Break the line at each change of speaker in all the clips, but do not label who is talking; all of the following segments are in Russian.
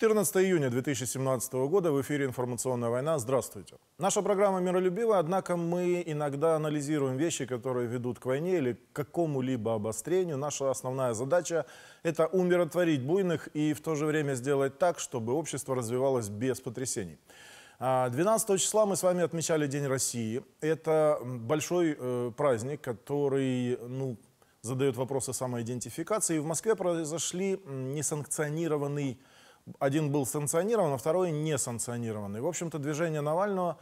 14 июня 2017 года в эфире «Информационная война». Здравствуйте. Наша программа миролюбива, однако мы иногда анализируем вещи, которые ведут к войне или к какому-либо обострению. Наша основная задача – это умиротворить буйных и в то же время сделать так, чтобы общество развивалось без потрясений. 12 а, числа мы с вами отмечали День России. Это большой э, праздник, который, ну, задает вопросы самоидентификации. И в Москве произошли несанкционированные один был санкционирован, а второй не санкционирован. в общем-то, движение Навального,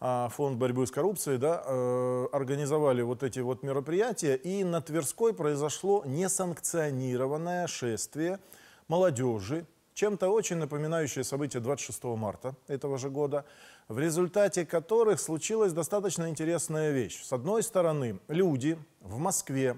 а, фонд борьбы с коррупцией, да, э, организовали вот эти вот мероприятия, и на Тверской произошло несанкционированное шествие молодежи, чем-то очень напоминающее событие 26 марта этого же года, в результате которых случилась достаточно интересная вещь. С одной стороны, люди в Москве,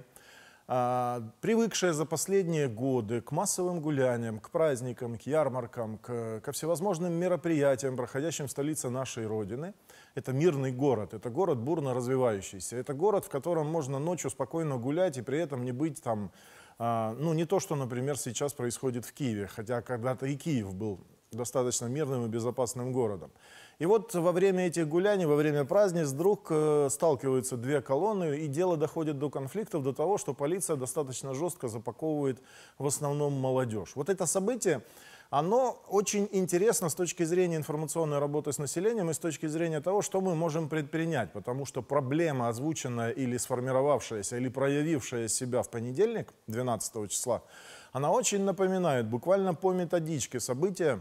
а, привыкшая за последние годы к массовым гуляниям, к праздникам, к ярмаркам, к, ко всевозможным мероприятиям, проходящим в столице нашей Родины. Это мирный город, это город бурно развивающийся, это город, в котором можно ночью спокойно гулять и при этом не быть там, а, ну не то, что, например, сейчас происходит в Киеве, хотя когда-то и Киев был достаточно мирным и безопасным городом. И вот во время этих гуляний, во время праздниц вдруг э, сталкиваются две колонны, и дело доходит до конфликтов, до того, что полиция достаточно жестко запаковывает в основном молодежь. Вот это событие, оно очень интересно с точки зрения информационной работы с населением и с точки зрения того, что мы можем предпринять, потому что проблема, озвученная или сформировавшаяся, или проявившая себя в понедельник, 12 числа, она очень напоминает буквально по методичке события,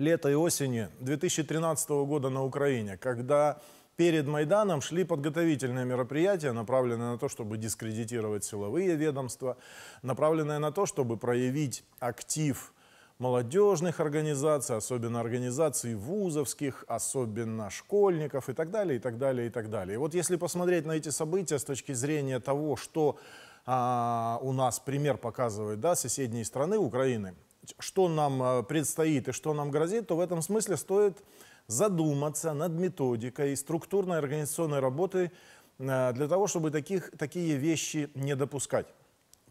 лета и осени 2013 года на Украине, когда перед Майданом шли подготовительные мероприятия, направленные на то, чтобы дискредитировать силовые ведомства, направленные на то, чтобы проявить актив молодежных организаций, особенно организаций вузовских, особенно школьников и так далее, и так далее, и так далее. И вот если посмотреть на эти события с точки зрения того, что а, у нас пример показывает да, соседние страны Украины, что нам э, предстоит и что нам грозит, то в этом смысле стоит задуматься над методикой и структурной организационной работой э, для того, чтобы таких, такие вещи не допускать.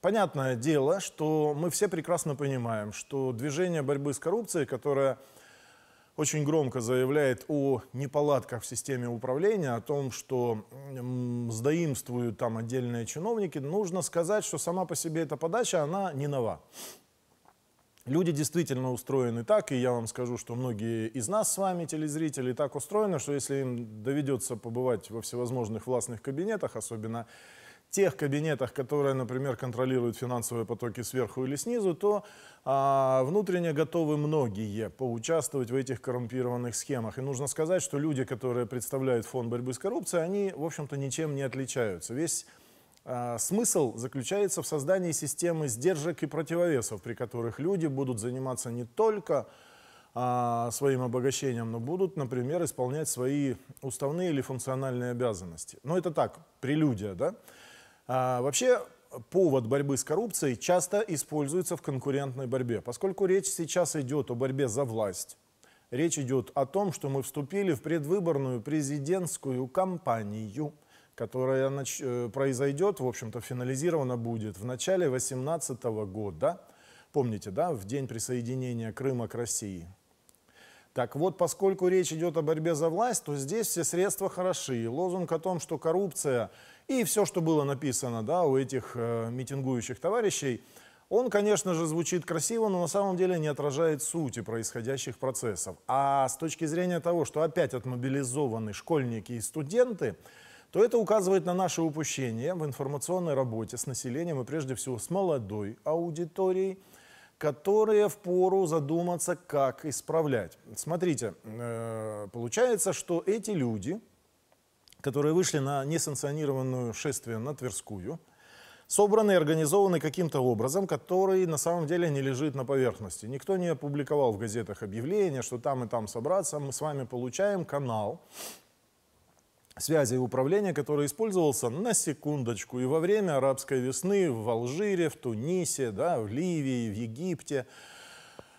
Понятное дело, что мы все прекрасно понимаем, что движение борьбы с коррупцией, которое очень громко заявляет о неполадках в системе управления, о том, что сдаимствуют там отдельные чиновники, нужно сказать, что сама по себе эта подача, она не нова. Люди действительно устроены так, и я вам скажу, что многие из нас с вами, телезрители, так устроены, что если им доведется побывать во всевозможных властных кабинетах, особенно тех кабинетах, которые, например, контролируют финансовые потоки сверху или снизу, то а, внутренне готовы многие поучаствовать в этих коррумпированных схемах. И нужно сказать, что люди, которые представляют фонд борьбы с коррупцией, они, в общем-то, ничем не отличаются. Весь а, смысл заключается в создании системы сдержек и противовесов, при которых люди будут заниматься не только а, своим обогащением, но будут, например, исполнять свои уставные или функциональные обязанности. Но ну, это так, прелюдия, да? А, вообще, повод борьбы с коррупцией часто используется в конкурентной борьбе, поскольку речь сейчас идет о борьбе за власть. Речь идет о том, что мы вступили в предвыборную президентскую кампанию – которая нач... Э, произойдет, в общем-то, финализирована будет в начале 2018 года. Помните, да, в день присоединения Крыма к России. Так вот, поскольку речь идет о борьбе за власть, то здесь все средства хороши. лозунг о том, что коррупция и все, что было написано да, у этих э, митингующих товарищей, он, конечно же, звучит красиво, но на самом деле не отражает сути происходящих процессов. А с точки зрения того, что опять отмобилизованы школьники и студенты, то это указывает на наше упущение в информационной работе с населением и прежде всего с молодой аудиторией, которые впору задуматься, как исправлять. Смотрите, э, получается, что эти люди, которые вышли на несанкционированное шествие на Тверскую, собраны и организованы каким-то образом, который на самом деле не лежит на поверхности. Никто не опубликовал в газетах объявления, что там и там собраться. Мы с вами получаем канал, связи и управления, который использовался на секундочку и во время арабской весны в Алжире, в Тунисе, да, в Ливии, в Египте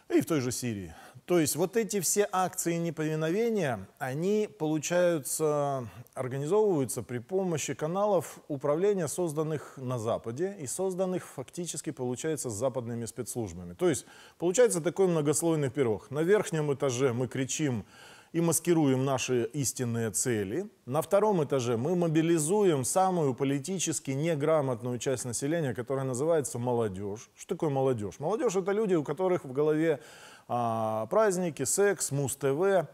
и в той же Сирии. То есть вот эти все акции неповиновения, они, получаются, организовываются при помощи каналов управления, созданных на Западе и созданных фактически, получается, с западными спецслужбами. То есть получается такой многослойный пирог. На верхнем этаже мы кричим и маскируем наши истинные цели. На втором этаже мы мобилизуем самую политически неграмотную часть населения, которая называется молодежь. Что такое молодежь? Молодежь – это люди, у которых в голове а, праздники, секс, Муз-ТВ,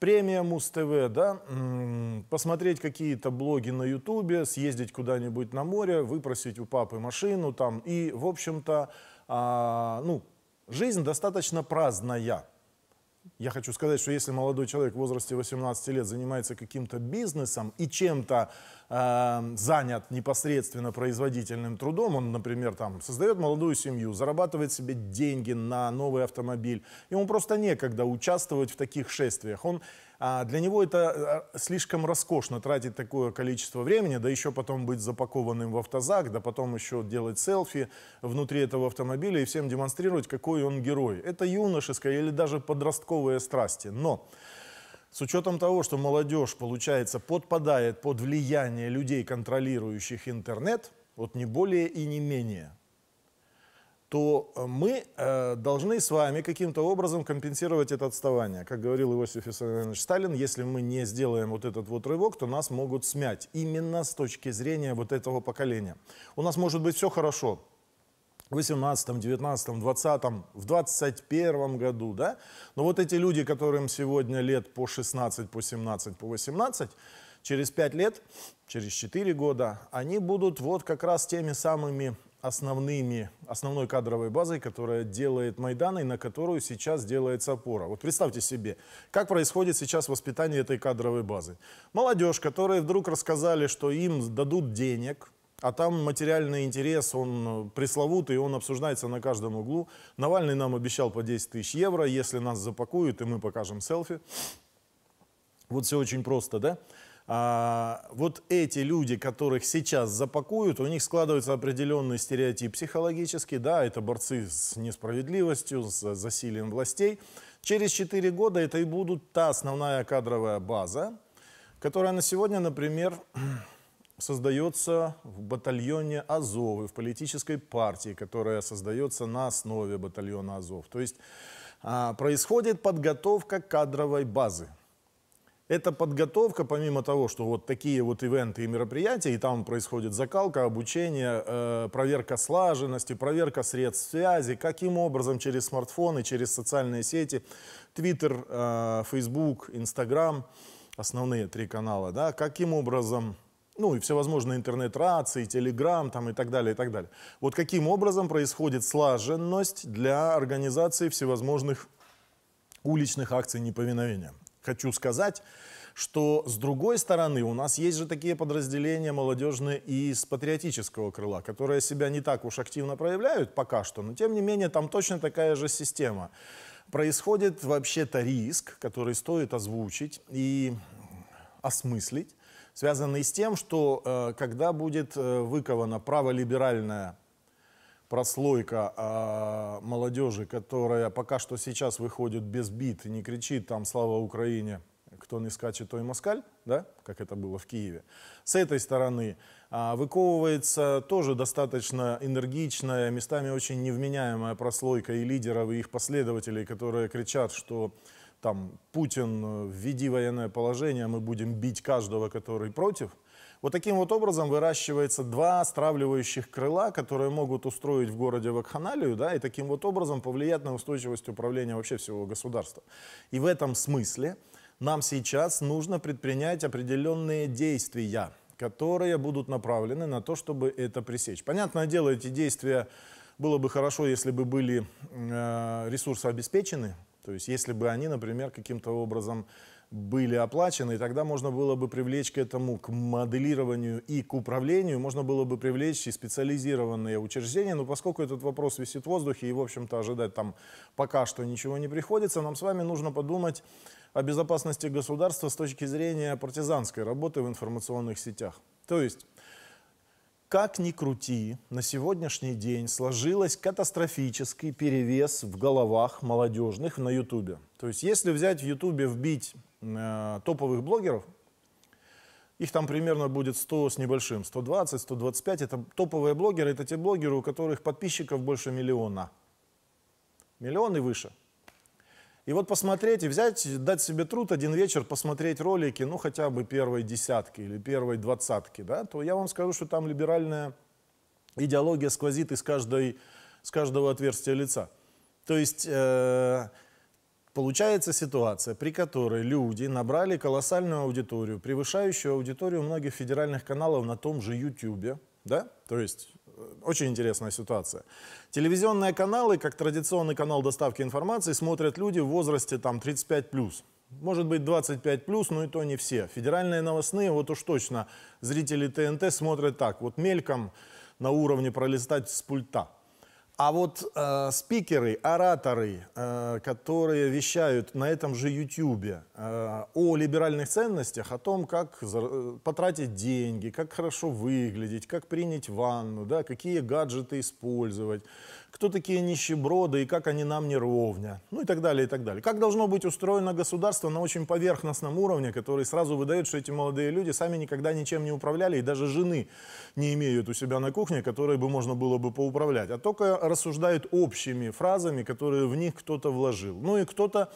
премия Муз-ТВ, да? посмотреть какие-то блоги на Ютубе, съездить куда-нибудь на море, выпросить у папы машину там. И, в общем-то, а, ну, жизнь достаточно праздная. Я хочу сказать, что если молодой человек в возрасте 18 лет занимается каким-то бизнесом и чем-то э, занят непосредственно производительным трудом, он, например, там создает молодую семью, зарабатывает себе деньги на новый автомобиль, ему просто некогда участвовать в таких шествиях. Он а для него это э, слишком роскошно тратить такое количество времени, да еще потом быть запакованным в автозак, да потом еще делать селфи внутри этого автомобиля и всем демонстрировать, какой он герой. Это юношеская или даже подростковые страсти. Но с учетом того, что молодежь, получается, подпадает под влияние людей, контролирующих интернет, вот не более и не менее – то э, мы э, должны с вами каким-то образом компенсировать это отставание. Как говорил Иосиф Виссарионович Сталин, если мы не сделаем вот этот вот рывок, то нас могут смять. Именно с точки зрения вот этого поколения. У нас может быть все хорошо, в 18, 19, 20, в 21 году, да? Но вот эти люди, которым сегодня лет по 16, по 17, по 18, через 5 лет, через 4 года, они будут вот как раз теми самыми основными, основной кадровой базой, которая делает Майдан и на которую сейчас делается опора. Вот представьте себе, как происходит сейчас воспитание этой кадровой базы. Молодежь, которые вдруг рассказали, что им дадут денег, а там материальный интерес, он э, пресловутый, он обсуждается на каждом углу. Навальный нам обещал по 10 тысяч евро, если нас запакуют, и мы покажем селфи. Вот все очень просто, да? А вот эти люди, которых сейчас запакуют, у них складывается определенный стереотип психологический, да, это борцы с несправедливостью, с засилием властей. Через 4 года это и будут та основная кадровая база, которая на сегодня, например, создается в батальоне Азовы, в политической партии, которая создается на основе батальона Азов. То есть а, происходит подготовка кадровой базы. Это подготовка, помимо того, что вот такие вот ивенты и мероприятия, и там происходит закалка, обучение, э, проверка слаженности, проверка средств связи, каким образом через смартфоны, через социальные сети, Twitter, э, Facebook, Instagram, основные три канала, да, каким образом ну и всевозможные интернет-рации, Telegram, там и так далее, и так далее. Вот каким образом происходит слаженность для организации всевозможных уличных акций неповиновения хочу сказать, что с другой стороны у нас есть же такие подразделения молодежные и из патриотического крыла, которые себя не так уж активно проявляют пока что, но тем не менее там точно такая же система. Происходит вообще-то риск, который стоит озвучить и осмыслить, связанный с тем, что э, когда будет э, выкована праволиберальная прослойка а, молодежи, которая пока что сейчас выходит без бит, не кричит там «Слава Украине!» кто не скачет, той москаль, да, как это было в Киеве, с этой стороны а, выковывается тоже достаточно энергичная, местами очень невменяемая прослойка и лидеров, и их последователей, которые кричат, что там Путин, введи военное положение, мы будем бить каждого, который против – вот таким вот образом выращивается два стравливающих крыла, которые могут устроить в городе вакханалию, да, и таким вот образом повлиять на устойчивость управления вообще всего государства. И в этом смысле нам сейчас нужно предпринять определенные действия, которые будут направлены на то, чтобы это пресечь. Понятное дело, эти действия было бы хорошо, если бы были э, ресурсы обеспечены, то есть если бы они, например, каким-то образом были оплачены, и тогда можно было бы привлечь к этому, к моделированию и к управлению, можно было бы привлечь и специализированные учреждения, но поскольку этот вопрос висит в воздухе и, в общем-то, ожидать там пока что ничего не приходится, нам с вами нужно подумать о безопасности государства с точки зрения партизанской работы в информационных сетях. То есть как ни крути, на сегодняшний день сложилось катастрофический перевес в головах молодежных на Ютубе. То есть, если взять в Ютубе, вбить Э, топовых блогеров. Их там примерно будет 100 с небольшим, 120, 125. Это топовые блогеры, это те блогеры, у которых подписчиков больше миллиона. Миллион и выше. И вот посмотреть и взять, дать себе труд один вечер посмотреть ролики, ну хотя бы первой десятки или первой двадцатки, да, то я вам скажу, что там либеральная идеология сквозит из, каждой, с каждого отверстия лица. То есть... Э Получается ситуация, при которой люди набрали колоссальную аудиторию, превышающую аудиторию многих федеральных каналов на том же YouTube, да? То есть э, очень интересная ситуация. Телевизионные каналы, как традиционный канал доставки информации, смотрят люди в возрасте там 35+. Может быть 25+, плюс, но и то не все. Федеральные новостные, вот уж точно, зрители ТНТ смотрят так, вот мельком на уровне пролистать с пульта. А вот э, спикеры, ораторы, э, которые вещают на этом же YouTube э, о либеральных ценностях, о том, как за, э, потратить деньги, как хорошо выглядеть, как принять ванну, да, какие гаджеты использовать, кто такие нищеброды и как они нам не ровня, ну и так далее, и так далее. Как должно быть устроено государство на очень поверхностном уровне, который сразу выдает, что эти молодые люди сами никогда ничем не управляли и даже жены не имеют у себя на кухне, которой бы можно было бы поуправлять, а только рассуждают общими фразами, которые в них кто-то вложил. Ну и кто-то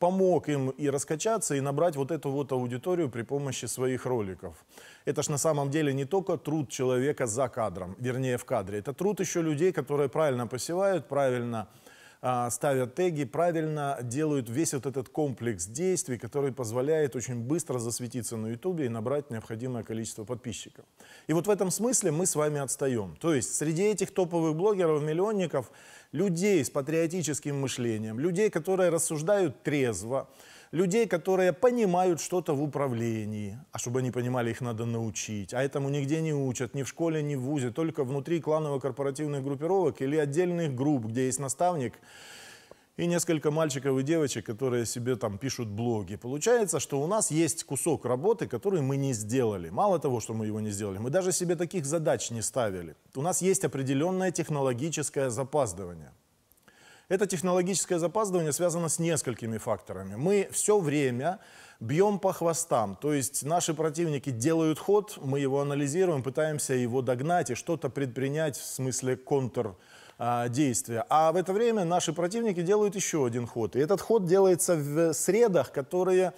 помог им и раскачаться, и набрать вот эту вот аудиторию при помощи своих роликов. Это ж на самом деле не только труд человека за кадром, вернее в кадре, это труд еще людей, которые правильно посевают, правильно а, ставят теги, правильно делают весь вот этот комплекс действий, который позволяет очень быстро засветиться на YouTube и набрать необходимое количество подписчиков. И вот в этом смысле мы с вами отстаем. То есть среди этих топовых блогеров, миллионников, людей с патриотическим мышлением, людей, которые рассуждают трезво, людей, которые понимают что-то в управлении, а чтобы они понимали, их надо научить, а этому нигде не учат, ни в школе, ни в ВУЗе, только внутри кланово-корпоративных группировок или отдельных групп, где есть наставник, и несколько мальчиков и девочек, которые себе там пишут блоги. Получается, что у нас есть кусок работы, который мы не сделали. Мало того, что мы его не сделали, мы даже себе таких задач не ставили. У нас есть определенное технологическое запаздывание. Это технологическое запаздывание связано с несколькими факторами. Мы все время бьем по хвостам, то есть наши противники делают ход, мы его анализируем, пытаемся его догнать и что-то предпринять в смысле контр а, действия. А в это время наши противники делают еще один ход. И этот ход делается в средах, которые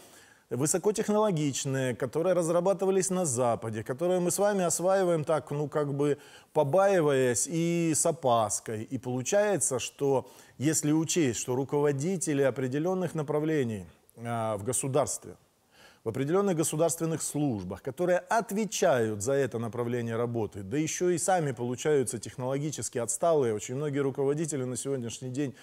высокотехнологичные, которые разрабатывались на Западе, которые мы с вами осваиваем так, ну, как бы побаиваясь и с опаской. И получается, что если учесть, что руководители определенных направлений э, в государстве, в определенных государственных службах, которые отвечают за это направление работы, да еще и сами получаются технологически отсталые. Очень многие руководители на сегодняшний день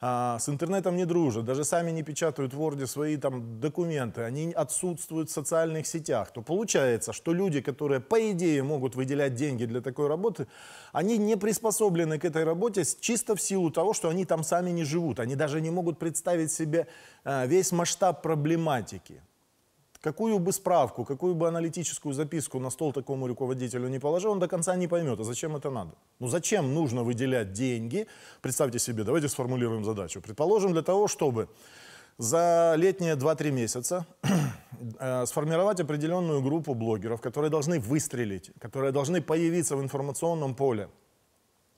а, с интернетом не дружат, даже сами не печатают в Word свои там документы, они отсутствуют в социальных сетях, то получается, что люди, которые по идее могут выделять деньги для такой работы, они не приспособлены к этой работе чисто в силу того, что они там сами не живут, они даже не могут представить себе а, весь масштаб проблематики. Какую бы справку, какую бы аналитическую записку на стол такому руководителю не положил, он до конца не поймет, а зачем это надо? Ну зачем нужно выделять деньги? Представьте себе, давайте сформулируем задачу. Предположим, для того, чтобы за летние 2-3 месяца э, сформировать определенную группу блогеров, которые должны выстрелить, которые должны появиться в информационном поле,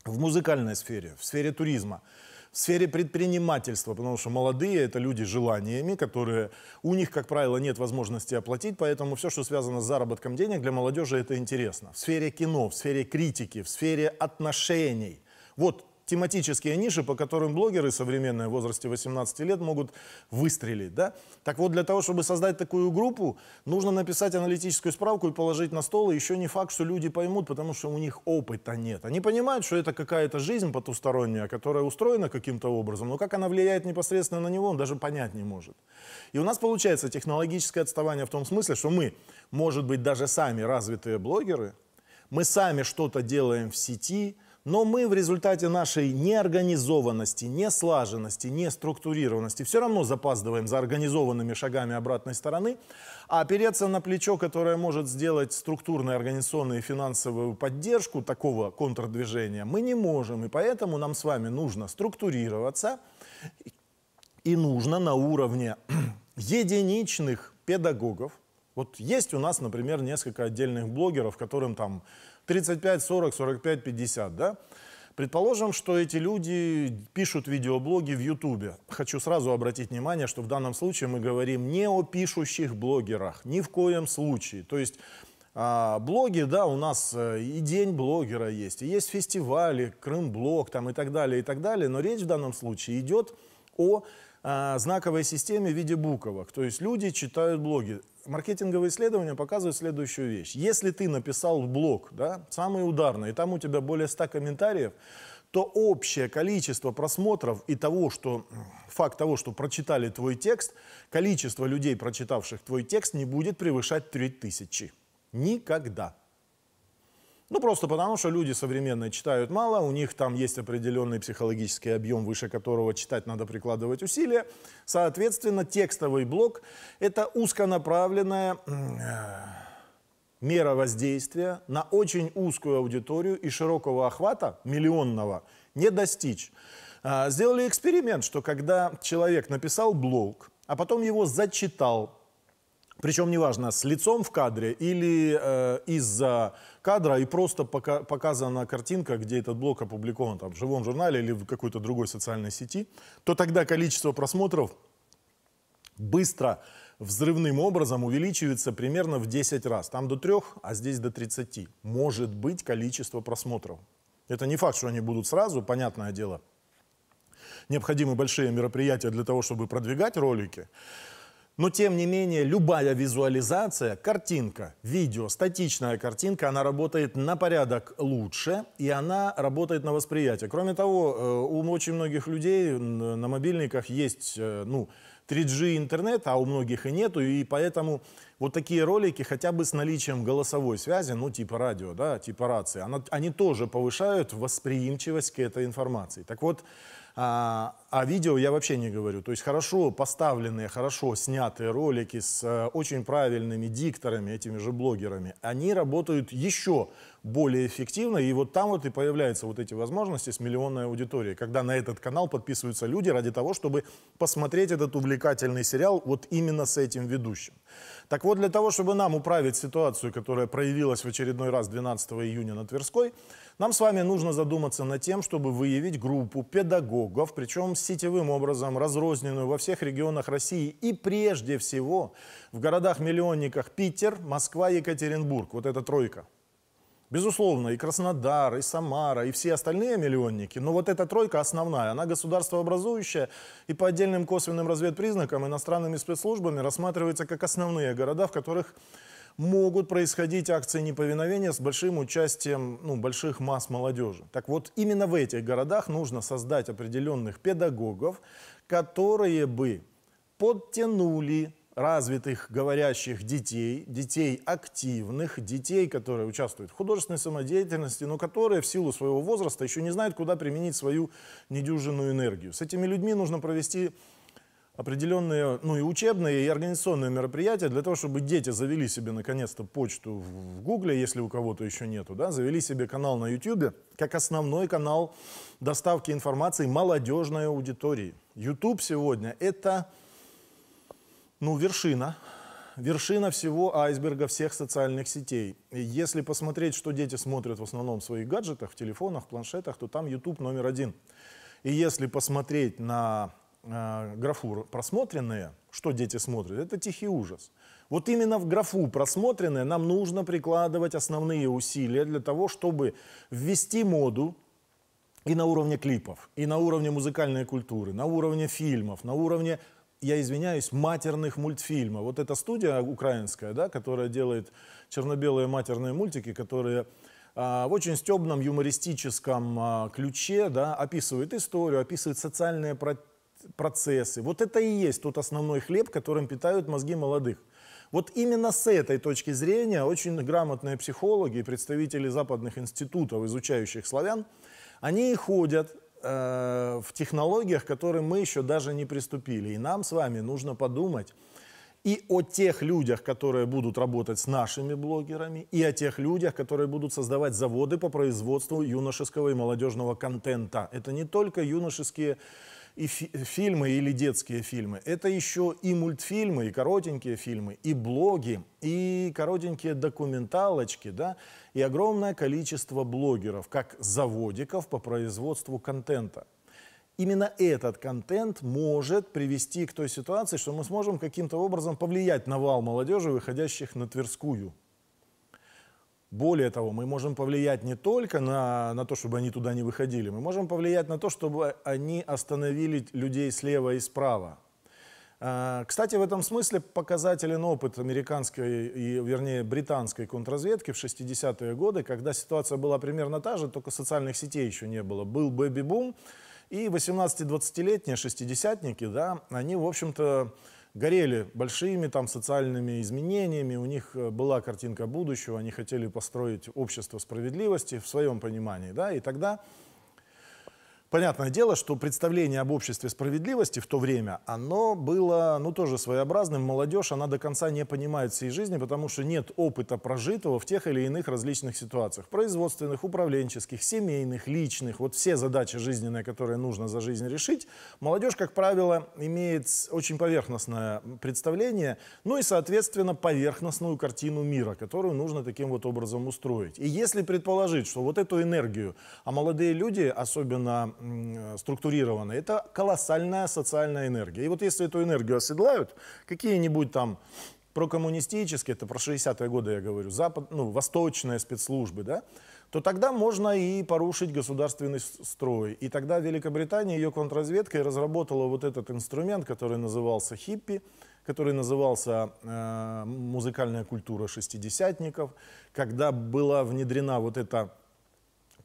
в музыкальной сфере, в сфере туризма, в сфере предпринимательства, потому что молодые – это люди с желаниями, которые у них, как правило, нет возможности оплатить, поэтому все, что связано с заработком денег, для молодежи это интересно. В сфере кино, в сфере критики, в сфере отношений. Вот тематические ниши, по которым блогеры современные в возрасте 18 лет могут выстрелить. Да? Так вот, для того, чтобы создать такую группу, нужно написать аналитическую справку и положить на стол, и еще не факт, что люди поймут, потому что у них опыта нет. Они понимают, что это какая-то жизнь потусторонняя, которая устроена каким-то образом, но как она влияет непосредственно на него, он даже понять не может. И у нас получается технологическое отставание в том смысле, что мы, может быть, даже сами развитые блогеры, мы сами что-то делаем в сети, но мы в результате нашей неорганизованности, неслаженности, неструктурированности все равно запаздываем за организованными шагами обратной стороны, а опереться на плечо, которое может сделать структурную, организационную и финансовую поддержку такого контрдвижения, мы не можем. И поэтому нам с вами нужно структурироваться и нужно на уровне единичных педагогов, вот есть у нас, например, несколько отдельных блогеров, которым там 35, 40, 45, 50, да? Предположим, что эти люди пишут видеоблоги в Ютубе. Хочу сразу обратить внимание, что в данном случае мы говорим не о пишущих блогерах, ни в коем случае. То есть а, блоги, да, у нас э, и день блогера есть, и есть фестивали, Крымблог там и так далее, и так далее. Но речь в данном случае идет о а, знаковой системе в виде буковок. То есть люди читают блоги маркетинговые исследования показывают следующую вещь. Если ты написал блог, да, самый ударный, и там у тебя более 100 комментариев, то общее количество просмотров и того, что факт того, что прочитали твой текст, количество людей, прочитавших твой текст, не будет превышать 3000. Никогда. Ну, просто потому, что люди современные читают мало, у них там есть определенный психологический объем, выше которого читать надо прикладывать усилия. Соответственно, текстовый блок – это узконаправленная э, мера воздействия на очень узкую аудиторию и широкого охвата, миллионного, не достичь. А, сделали эксперимент, что когда человек написал блог, а потом его зачитал причем неважно, с лицом в кадре или э, из-за кадра и просто пока, показана картинка, где этот блок опубликован там, в живом журнале или в какой-то другой социальной сети, то тогда количество просмотров быстро взрывным образом увеличивается примерно в 10 раз. Там до 3, а здесь до 30. Может быть количество просмотров. Это не факт, что они будут сразу, понятное дело. Необходимы большие мероприятия для того, чтобы продвигать ролики. Но тем не менее, любая визуализация, картинка, видео, статичная картинка, она работает на порядок лучше, и она работает на восприятие. Кроме того, э, у очень многих людей на мобильниках есть э, ну, 3G интернет, а у многих и нету, и поэтому вот такие ролики хотя бы с наличием голосовой связи, ну типа радио, да, типа рации, она, они тоже повышают восприимчивость к этой информации. Так вот, а, о а видео я вообще не говорю. То есть хорошо поставленные, хорошо снятые ролики с э, очень правильными дикторами, этими же блогерами, они работают еще более эффективно. И вот там вот и появляются вот эти возможности с миллионной аудиторией, когда на этот канал подписываются люди ради того, чтобы посмотреть этот увлекательный сериал вот именно с этим ведущим. Так вот, для того, чтобы нам управить ситуацию, которая проявилась в очередной раз 12 июня на Тверской, нам с вами нужно задуматься над тем, чтобы выявить группу педагогов, причем сетевым образом, разрозненную во всех регионах России и прежде всего в городах-миллионниках Питер, Москва, Екатеринбург. Вот эта тройка. Безусловно, и Краснодар, и Самара, и все остальные миллионники. Но вот эта тройка основная, она государствообразующая, и по отдельным косвенным разведпризнакам иностранными спецслужбами рассматривается как основные города, в которых могут происходить акции неповиновения с большим участием ну, больших масс молодежи. Так вот, именно в этих городах нужно создать определенных педагогов, которые бы подтянули развитых говорящих детей, детей активных, детей, которые участвуют в художественной самодеятельности, но которые в силу своего возраста еще не знают, куда применить свою недюжинную энергию. С этими людьми нужно провести определенные, ну и учебные, и организационные мероприятия для того, чтобы дети завели себе наконец-то почту в Гугле, если у кого-то еще нету, да, завели себе канал на Ютубе как основной канал доставки информации молодежной аудитории. Ютуб сегодня это, ну, вершина, вершина всего айсберга всех социальных сетей. И если посмотреть, что дети смотрят в основном в своих гаджетах, в телефонах, в планшетах, то там YouTube номер один. И если посмотреть на а, графу просмотренные, что дети смотрят, это тихий ужас. Вот именно в графу просмотренные нам нужно прикладывать основные усилия для того, чтобы ввести моду и на уровне клипов, и на уровне музыкальной культуры, на уровне фильмов, на уровне я извиняюсь, матерных мультфильмов. Вот эта студия украинская, да, которая делает черно-белые матерные мультики, которые а, в очень стебном юмористическом а, ключе да, описывает историю, описывает социальные процессы. Вот это и есть тот основной хлеб, которым питают мозги молодых. Вот именно с этой точки зрения очень грамотные психологи и представители западных институтов, изучающих славян, они ходят э, в технологиях, к которым мы еще даже не приступили. И нам с вами нужно подумать и о тех людях, которые будут работать с нашими блогерами, и о тех людях, которые будут создавать заводы по производству юношеского и молодежного контента. Это не только юношеские и фи э, фильмы или детские фильмы. Это еще и мультфильмы, и коротенькие фильмы, и блоги, и коротенькие документалочки, да, и огромное количество блогеров, как заводиков по производству контента именно этот контент может привести к той ситуации, что мы сможем каким-то образом повлиять на вал молодежи, выходящих на Тверскую. Более того, мы можем повлиять не только на, на то, чтобы они туда не выходили, мы можем повлиять на то, чтобы они остановили людей слева и справа. А, кстати, в этом смысле показателен опыт американской, и, вернее, британской контрразведки в 60-е годы, когда ситуация была примерно та же, только социальных сетей еще не было. Был бэби-бум, и 18-20-летние шестидесятники, да, они, в общем-то, горели большими там социальными изменениями, у них э, была картинка будущего, они хотели построить общество справедливости в своем понимании, да, и тогда Понятное дело, что представление об обществе справедливости в то время, оно было, ну, тоже своеобразным. Молодежь, она до конца не понимает всей жизни, потому что нет опыта прожитого в тех или иных различных ситуациях. Производственных, управленческих, семейных, личных. Вот все задачи жизненные, которые нужно за жизнь решить. Молодежь, как правило, имеет очень поверхностное представление, ну и, соответственно, поверхностную картину мира, которую нужно таким вот образом устроить. И если предположить, что вот эту энергию, а молодые люди, особенно Э, структурированы, это колоссальная социальная энергия. И вот если эту энергию оседлают, какие-нибудь там прокоммунистические, это про 60-е годы я говорю, запад, ну, восточные спецслужбы, да, то тогда можно и порушить государственный строй. И тогда Великобритания ее контрразведкой разработала вот этот инструмент, который назывался «Хиппи», который назывался э, «Музыкальная культура шестидесятников», когда была внедрена вот эта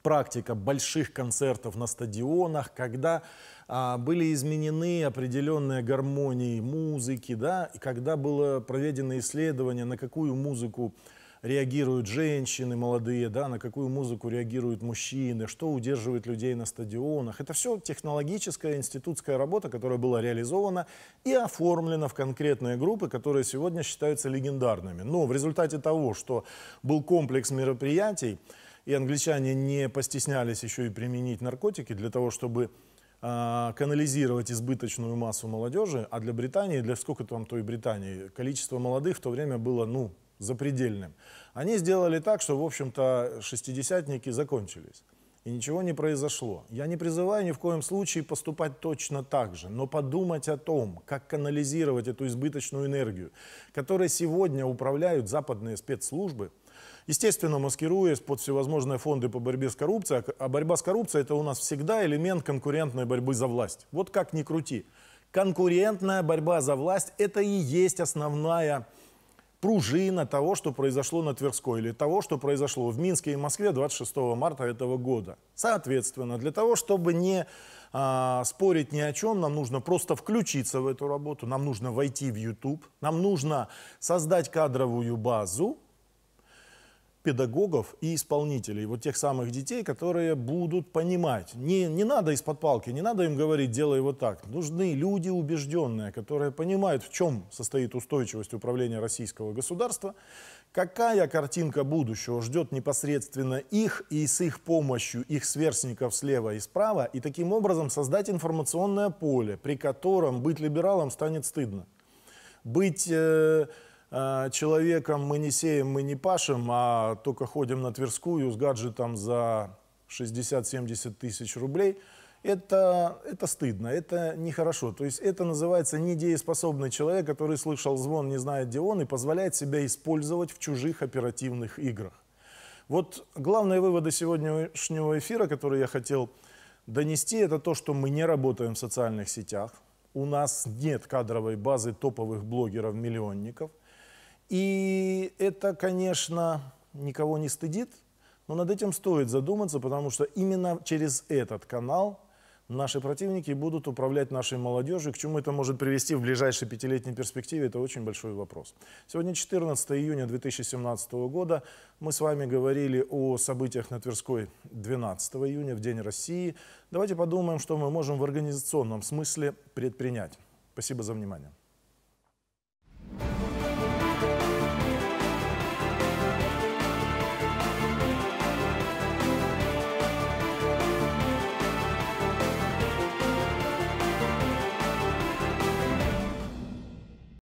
практика больших концертов на стадионах, когда а, были изменены определенные гармонии музыки, да, и когда было проведено исследование, на какую музыку реагируют женщины молодые, да, на какую музыку реагируют мужчины, что удерживает людей на стадионах. Это все технологическая институтская работа, которая была реализована и оформлена в конкретные группы, которые сегодня считаются легендарными. Но в результате того, что был комплекс мероприятий, и англичане не постеснялись еще и применить наркотики для того, чтобы а, канализировать избыточную массу молодежи, а для Британии, для сколько там той Британии, количество молодых в то время было, ну, запредельным. Они сделали так, что, в общем-то, шестидесятники закончились. И ничего не произошло. Я не призываю ни в коем случае поступать точно так же, но подумать о том, как канализировать эту избыточную энергию, которой сегодня управляют западные спецслужбы – естественно, маскируясь под всевозможные фонды по борьбе с коррупцией. А, а борьба с коррупцией – это у нас всегда элемент конкурентной борьбы за власть. Вот как ни крути. Конкурентная борьба за власть – это и есть основная пружина того, что произошло на Тверской, или того, что произошло в Минске и Москве 26 марта этого года. Соответственно, для того, чтобы не а, спорить ни о чем, нам нужно просто включиться в эту работу, нам нужно войти в YouTube, нам нужно создать кадровую базу, педагогов и исполнителей, вот тех самых детей, которые будут понимать. Не, не надо из-под палки, не надо им говорить, делай вот так. Нужны люди убежденные, которые понимают, в чем состоит устойчивость управления российского государства, какая картинка будущего ждет непосредственно их и с их помощью их сверстников слева и справа, и таким образом создать информационное поле, при котором быть либералом станет стыдно. Быть... Э Э, человеком, мы не сеем, мы не пашем, а только ходим на Тверскую с гаджетом за 60-70 тысяч рублей, это, это стыдно, это нехорошо. То есть это называется недееспособный человек, который слышал звон, не знает, где он, и позволяет себя использовать в чужих оперативных играх. Вот главные выводы сегодняшнего эфира, которые я хотел донести, это то, что мы не работаем в социальных сетях, у нас нет кадровой базы топовых блогеров-миллионников – и это, конечно, никого не стыдит, но над этим стоит задуматься, потому что именно через этот канал наши противники будут управлять нашей молодежью. К чему это может привести в ближайшей пятилетней перспективе, это очень большой вопрос. Сегодня 14 июня 2017 года. Мы с вами говорили о событиях на Тверской 12 июня, в День России. Давайте подумаем, что мы можем в организационном смысле предпринять. Спасибо за внимание.